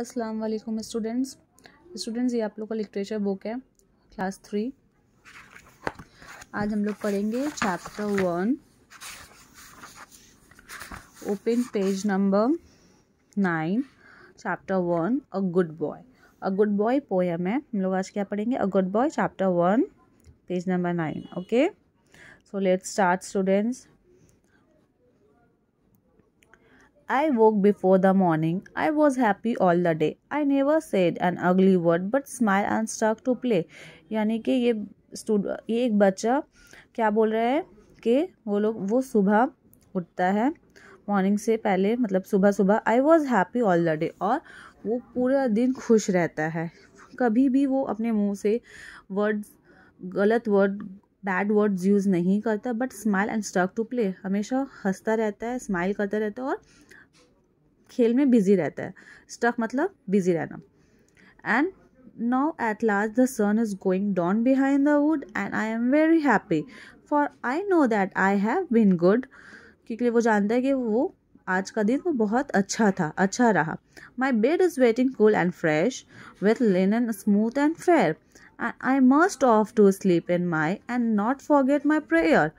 अस्सलाम वालेकुम students students ये आप लोग का लिटरेचर बुक है क्लास थ्री आज हम लोग पढ़ेंगे chapter one open page number nine chapter one a good boy a good boy poem है हम लोग आज क्या पढ़ेंगे a good boy chapter one page number nine okay so let's start students I woke before the morning. I was happy all the day. I never said an ugly word but smile and stuck to play. यानी कि ये stood ये एक बच्चा क्या बोल रहा है कि वो लोग वो सुबह उठता है मॉर्निंग से पहले मतलब सुबह सुबह I was happy all the day और वो पूरा दिन खुश रहता है कभी भी वो अपने मुंह से वर्ड्स गलत वर्ड बैड वर्ड्स यूज़ नहीं करता but smile and stuck to play हमेशा हंसता रहता है स्माइल करता रहता है और खेल में बिजी रहता है स्टक मतलब बिजी रहना and now at last the sun is going down behind the wood and I am very happy for I know that I have been good क्योंकि वो जानता है कि वो आज का दिन वो बहुत अच्छा था अच्छा रहा my bed is waiting cool and fresh with linen smooth and fair and I must off to sleep in my and not forget my prayer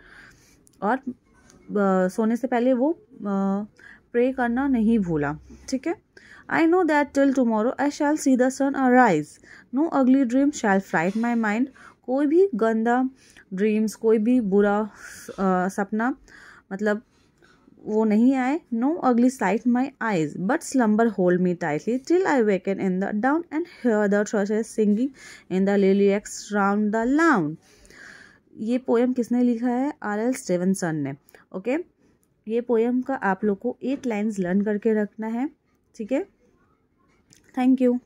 और uh, सोने से पहले वो प्रे uh, करना नहीं भूला ठीक है I know that till tomorrow I shall see the sun arise no ugly dream shall fright my mind कोई भी गंदा ड्रीम्स कोई भी बुरा uh, सपना मतलब वो नहीं आए no ugly sight my eyes but slumber hold me tightly till I waken in the dawn and hear the thrushes singing in the eaves around the lawn ये पोएम किसने लिखा है आर एल स्टेवनसन ने ओके okay? ये poem का आप लोग को एट लाइन्स लर्न करके रखना है ठीक है थैंक यू